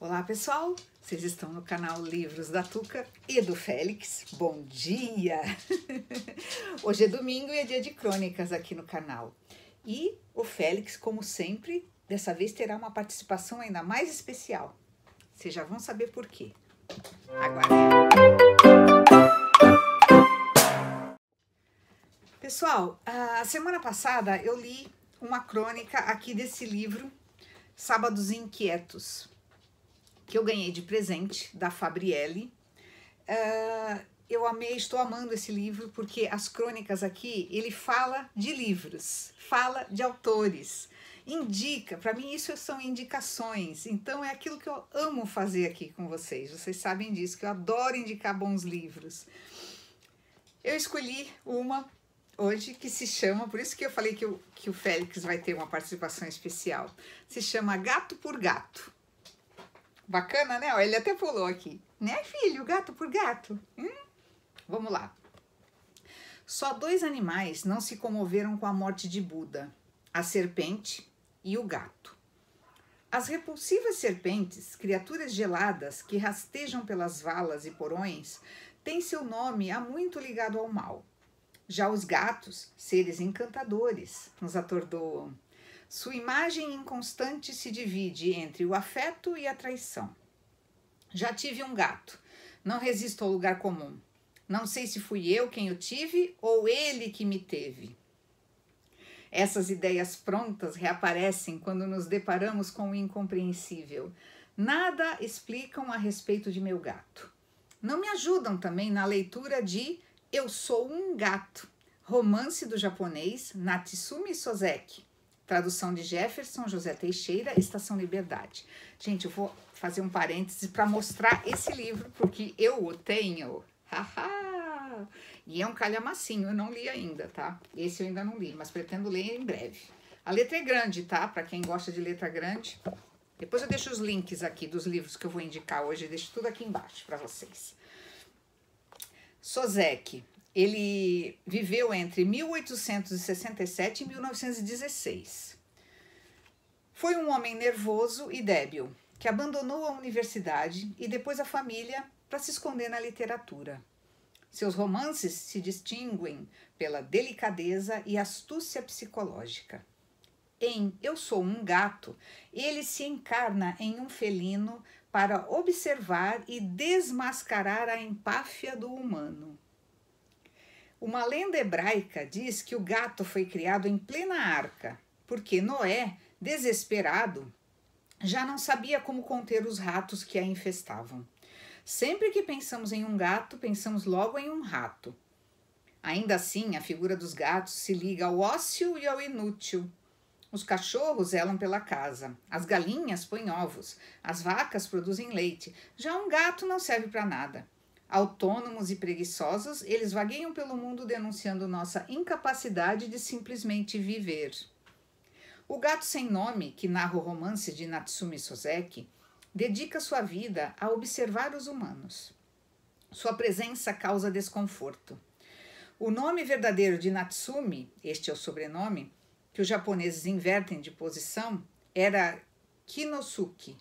Olá, pessoal! Vocês estão no canal Livros da Tuca e do Félix. Bom dia! Hoje é domingo e é dia de crônicas aqui no canal. E o Félix, como sempre, dessa vez terá uma participação ainda mais especial. Vocês já vão saber por quê. Pessoal, a semana passada eu li uma crônica aqui desse livro, Sábados Inquietos que eu ganhei de presente da Fabriele. Uh, eu amei, estou amando esse livro porque as crônicas aqui ele fala de livros, fala de autores, indica. Para mim isso são indicações. Então é aquilo que eu amo fazer aqui com vocês. Vocês sabem disso que eu adoro indicar bons livros. Eu escolhi uma hoje que se chama, por isso que eu falei que o, que o Félix vai ter uma participação especial, se chama Gato por Gato. Bacana, né? Ele até pulou aqui. Né, filho? Gato por gato. Hum? Vamos lá. Só dois animais não se comoveram com a morte de Buda: a serpente e o gato. As repulsivas serpentes, criaturas geladas que rastejam pelas valas e porões, têm seu nome há muito ligado ao mal. Já os gatos, seres encantadores, nos atordoam. Sua imagem inconstante se divide entre o afeto e a traição. Já tive um gato. Não resisto ao lugar comum. Não sei se fui eu quem o tive ou ele que me teve. Essas ideias prontas reaparecem quando nos deparamos com o incompreensível. Nada explicam a respeito de meu gato. Não me ajudam também na leitura de Eu Sou um Gato, romance do japonês Natsumi Soseki, Tradução de Jefferson José Teixeira, Estação Liberdade. Gente, eu vou fazer um parêntese para mostrar esse livro, porque eu o tenho. e é um calhamacinho, eu não li ainda, tá? Esse eu ainda não li, mas pretendo ler em breve. A letra é grande, tá? Para quem gosta de letra grande. Depois eu deixo os links aqui dos livros que eu vou indicar hoje, deixo tudo aqui embaixo para vocês. Sozek, ele viveu entre 1867 e 1916. Foi um homem nervoso e débil, que abandonou a universidade e depois a família para se esconder na literatura. Seus romances se distinguem pela delicadeza e astúcia psicológica. Em Eu Sou um Gato, ele se encarna em um felino para observar e desmascarar a empáfia do humano. Uma lenda hebraica diz que o gato foi criado em plena arca, porque Noé, desesperado, já não sabia como conter os ratos que a infestavam. Sempre que pensamos em um gato, pensamos logo em um rato. Ainda assim, a figura dos gatos se liga ao ócio e ao inútil. Os cachorros elam pela casa, as galinhas põem ovos, as vacas produzem leite, já um gato não serve para nada. Autônomos e preguiçosos, eles vagueiam pelo mundo denunciando nossa incapacidade de simplesmente viver. O gato sem nome, que narra o romance de Natsume Soseki, dedica sua vida a observar os humanos. Sua presença causa desconforto. O nome verdadeiro de Natsume, este é o sobrenome, que os japoneses invertem de posição, era Kinosuke,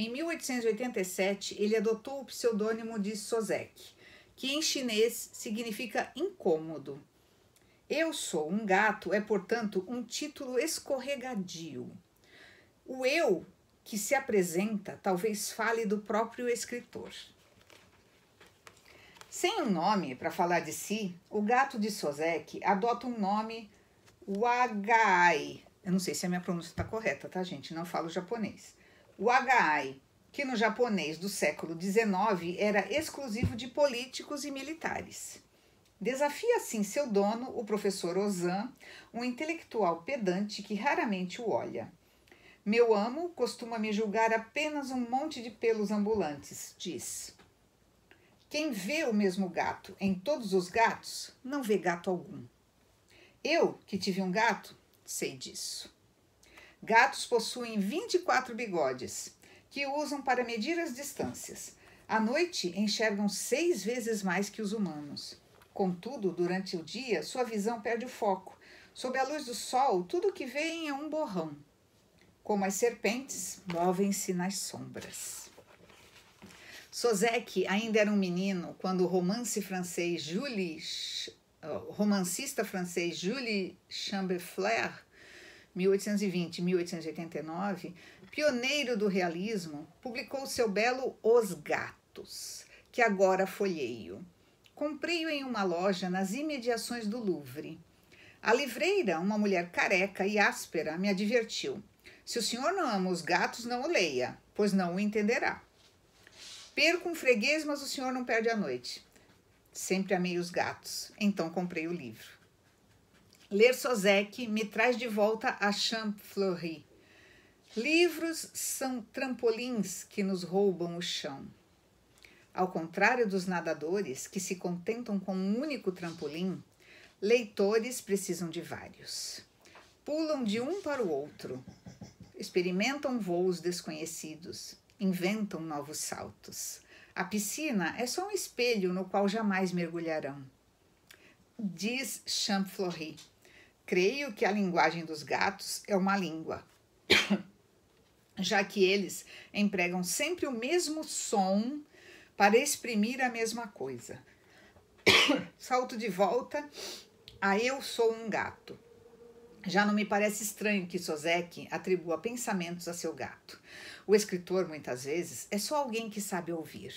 em 1887, ele adotou o pseudônimo de Sozek, que em chinês significa incômodo. Eu sou um gato é, portanto, um título escorregadio. O eu que se apresenta talvez fale do próprio escritor. Sem um nome para falar de si, o gato de Sozek adota um nome Wagai. Eu não sei se a minha pronúncia está correta, tá, gente? Não falo japonês. O HAI, que no japonês do século XIX era exclusivo de políticos e militares. Desafia assim seu dono, o professor Ozan, um intelectual pedante que raramente o olha. Meu amo costuma me julgar apenas um monte de pelos ambulantes, diz. Quem vê o mesmo gato em todos os gatos não vê gato algum. Eu, que tive um gato, sei disso. Gatos possuem 24 bigodes, que usam para medir as distâncias. À noite, enxergam seis vezes mais que os humanos. Contudo, durante o dia, sua visão perde o foco. Sob a luz do sol, tudo que veem é um borrão. Como as serpentes, movem-se nas sombras. Sozek ainda era um menino quando o romance francês Jules, eh, romancista francês Julie Chambefleur 1820-1889, pioneiro do realismo, publicou seu belo Os Gatos, que agora folheio. Comprei-o em uma loja nas imediações do Louvre. A livreira, uma mulher careca e áspera, me advertiu: Se o senhor não ama os gatos, não o leia, pois não o entenderá. Perco um freguês, mas o senhor não perde a noite. Sempre amei os gatos, então comprei o livro. Ler Sozek me traz de volta a Champfleury. Livros são trampolins que nos roubam o chão. Ao contrário dos nadadores, que se contentam com um único trampolim, leitores precisam de vários. Pulam de um para o outro, experimentam voos desconhecidos, inventam novos saltos. A piscina é só um espelho no qual jamais mergulharão. Diz Champfleury. Creio que a linguagem dos gatos é uma língua, já que eles empregam sempre o mesmo som para exprimir a mesma coisa. Salto de volta a Eu Sou um Gato. Já não me parece estranho que Sozek atribua pensamentos a seu gato. O escritor, muitas vezes, é só alguém que sabe ouvir.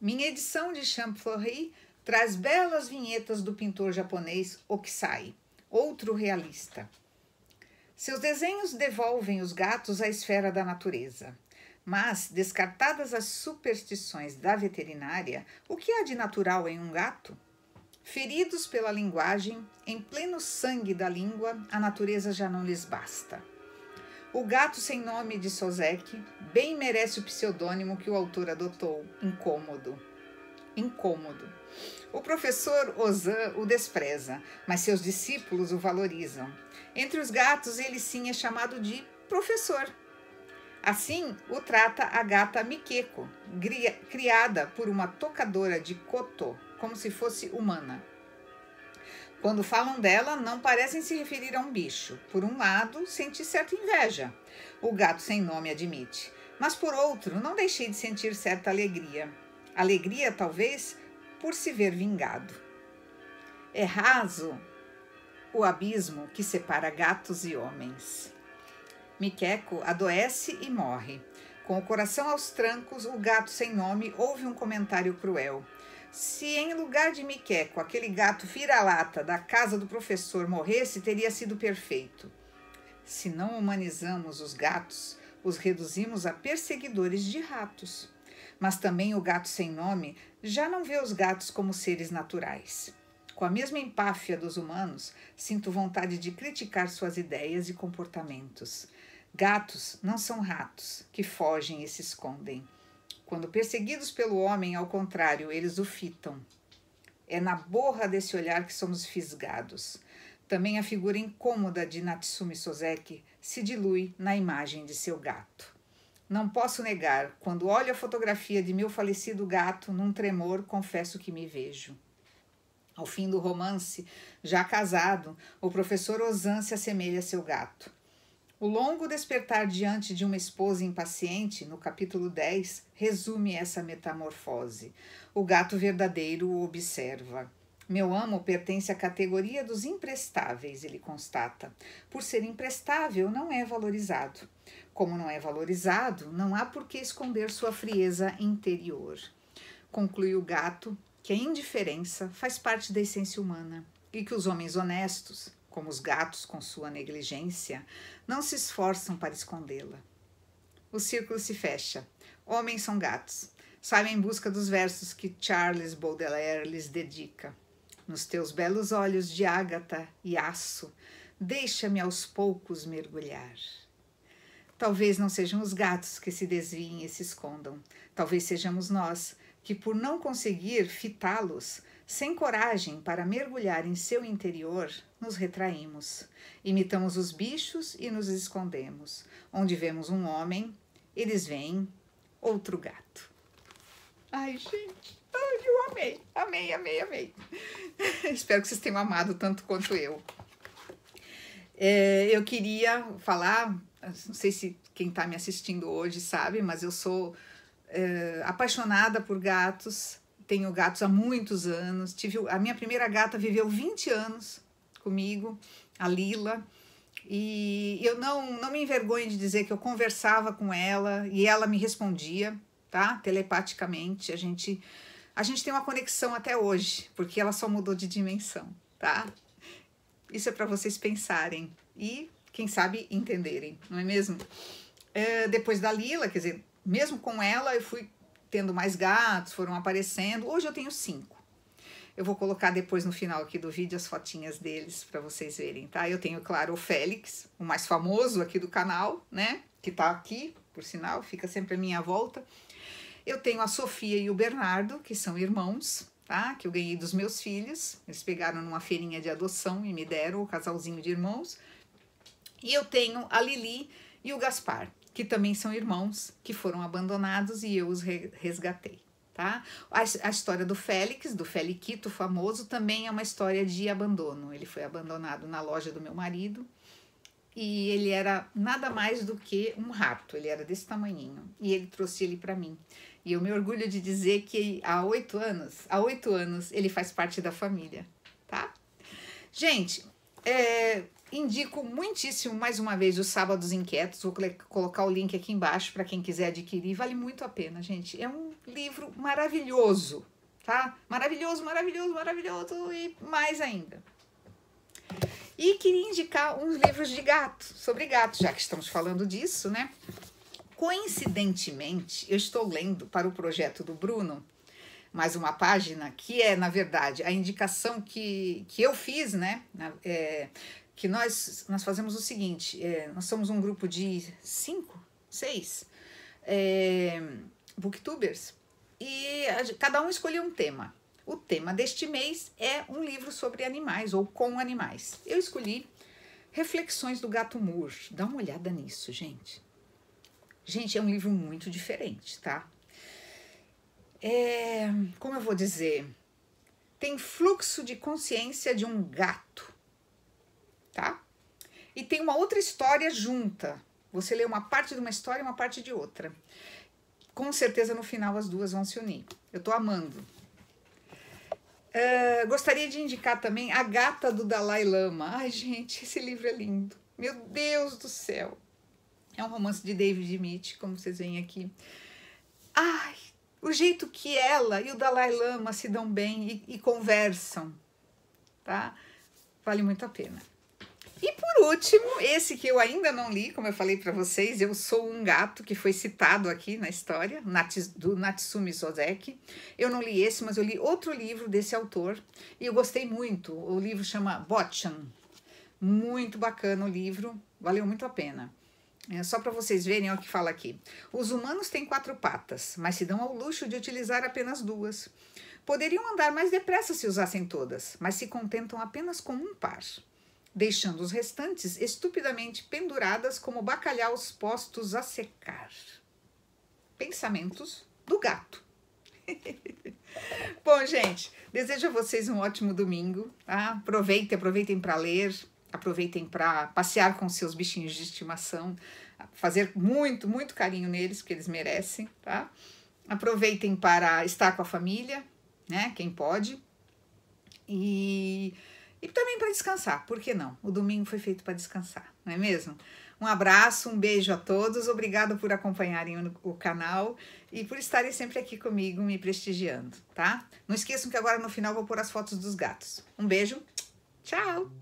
Minha edição de Champfleury traz belas vinhetas do pintor japonês Okisai outro realista. Seus desenhos devolvem os gatos à esfera da natureza. Mas, descartadas as superstições da veterinária, o que há de natural em um gato? Feridos pela linguagem, em pleno sangue da língua, a natureza já não lhes basta. O gato sem nome de Sozek bem merece o pseudônimo que o autor adotou, incômodo incômodo. O professor Ozan o despreza, mas seus discípulos o valorizam. Entre os gatos, ele sim é chamado de professor. Assim o trata a gata Mikeko, criada por uma tocadora de koto, como se fosse humana. Quando falam dela, não parecem se referir a um bicho. Por um lado, senti certa inveja. O gato sem nome admite. Mas por outro, não deixei de sentir certa alegria alegria talvez por se ver vingado. É raso o abismo que separa gatos e homens. Miqueco adoece e morre. Com o coração aos trancos, o gato sem nome ouve um comentário cruel. Se em lugar de Miqueco aquele gato vira-lata da casa do professor morresse, teria sido perfeito. Se não humanizamos os gatos, os reduzimos a perseguidores de ratos mas também o gato sem nome já não vê os gatos como seres naturais. Com a mesma empáfia dos humanos, sinto vontade de criticar suas ideias e comportamentos. Gatos não são ratos que fogem e se escondem. Quando perseguidos pelo homem, ao contrário, eles o fitam. É na borra desse olhar que somos fisgados. Também a figura incômoda de Natsumi Soseki se dilui na imagem de seu gato. Não posso negar, quando olho a fotografia de meu falecido gato, num tremor, confesso que me vejo. Ao fim do romance, já casado, o professor Ozan se assemelha a seu gato. O longo despertar diante de uma esposa impaciente, no capítulo 10, resume essa metamorfose. O gato verdadeiro o observa. Meu amo pertence à categoria dos imprestáveis, ele constata. Por ser imprestável, não é valorizado. Como não é valorizado, não há por que esconder sua frieza interior. Conclui o gato que a indiferença faz parte da essência humana e que os homens honestos, como os gatos com sua negligência, não se esforçam para escondê-la. O círculo se fecha. Homens são gatos. Saem em busca dos versos que Charles Baudelaire lhes dedica nos teus belos olhos de ágata e aço, deixa-me aos poucos mergulhar. Talvez não sejam os gatos que se desviem e se escondam, talvez sejamos nós que, por não conseguir fitá-los, sem coragem para mergulhar em seu interior, nos retraímos. Imitamos os bichos e nos escondemos. Onde vemos um homem, eles veem outro gato. Ai, gente! eu Amei, amei, amei, amei. Espero que vocês tenham amado tanto quanto eu. É, eu queria falar, não sei se quem está me assistindo hoje sabe, mas eu sou é, apaixonada por gatos, tenho gatos há muitos anos. Tive, a minha primeira gata viveu 20 anos comigo, a Lila. E eu não, não me envergonho de dizer que eu conversava com ela e ela me respondia, tá? Telepaticamente, a gente a gente tem uma conexão até hoje, porque ela só mudou de dimensão, tá? Isso é para vocês pensarem e, quem sabe, entenderem, não é mesmo? É, depois da Lila, quer dizer, mesmo com ela, eu fui tendo mais gatos, foram aparecendo. Hoje eu tenho cinco. Eu vou colocar depois no final aqui do vídeo as fotinhas deles para vocês verem, tá? Eu tenho, claro, o Félix, o mais famoso aqui do canal, né? Que tá aqui, por sinal, fica sempre à minha volta. Eu tenho a Sofia e o Bernardo, que são irmãos, tá? Que eu ganhei dos meus filhos. Eles pegaram numa feirinha de adoção e me deram o casalzinho de irmãos. E eu tenho a Lili e o Gaspar, que também são irmãos, que foram abandonados e eu os resgatei. Tá? A, a história do Félix, do Feliquito famoso, também é uma história de abandono. Ele foi abandonado na loja do meu marido e ele era nada mais do que um rato, ele era desse tamanhinho, e ele trouxe ele para mim. E eu me orgulho de dizer que há oito anos, há oito anos, ele faz parte da família, tá? Gente, é, indico muitíssimo mais uma vez os Sábados Inquietos. Vou colocar o link aqui embaixo para quem quiser adquirir. Vale muito a pena, gente. É um livro maravilhoso, tá? Maravilhoso, maravilhoso, maravilhoso e mais ainda. E queria indicar uns livros de gato, sobre gato, já que estamos falando disso, né? Coincidentemente, eu estou lendo para o projeto do Bruno mais uma página, que é, na verdade, a indicação que, que eu fiz, né? É, que nós, nós fazemos o seguinte: é, nós somos um grupo de cinco, seis é, booktubers, e a, cada um escolheu um tema. O tema deste mês é um livro sobre animais ou com animais. Eu escolhi Reflexões do Gato Moore. Dá uma olhada nisso, gente. Gente, é um livro muito diferente, tá? É, como eu vou dizer? Tem fluxo de consciência de um gato, tá? E tem uma outra história junta. Você lê uma parte de uma história e uma parte de outra. Com certeza no final as duas vão se unir. Eu tô amando. Uh, gostaria de indicar também A Gata do Dalai Lama. Ai, gente, esse livro é lindo. Meu Deus do céu. É um romance de David Mitch, como vocês veem aqui. Ai, o jeito que ela e o Dalai Lama se dão bem e, e conversam, tá? Vale muito a pena. E por último, esse que eu ainda não li, como eu falei para vocês, Eu Sou um Gato, que foi citado aqui na história, do Natsumi Soseki. Eu não li esse, mas eu li outro livro desse autor e eu gostei muito. O livro chama Botchan. Muito bacana o livro, valeu muito a pena. É só para vocês verem o que fala aqui. Os humanos têm quatro patas, mas se dão ao luxo de utilizar apenas duas. Poderiam andar mais depressa se usassem todas, mas se contentam apenas com um par deixando os restantes estupidamente penduradas como bacalhaus postos a secar. Pensamentos do gato. Bom, gente, desejo a vocês um ótimo domingo. Tá? Aproveitem, aproveitem para ler, aproveitem para passear com seus bichinhos de estimação, fazer muito, muito carinho neles, porque eles merecem, tá? Aproveitem para estar com a família, né? Quem pode. E e também para descansar, por que não? O domingo foi feito para descansar, não é mesmo? Um abraço, um beijo a todos, obrigado por acompanharem o canal e por estarem sempre aqui comigo, me prestigiando, tá? Não esqueçam que agora no final vou pôr as fotos dos gatos. Um beijo, tchau!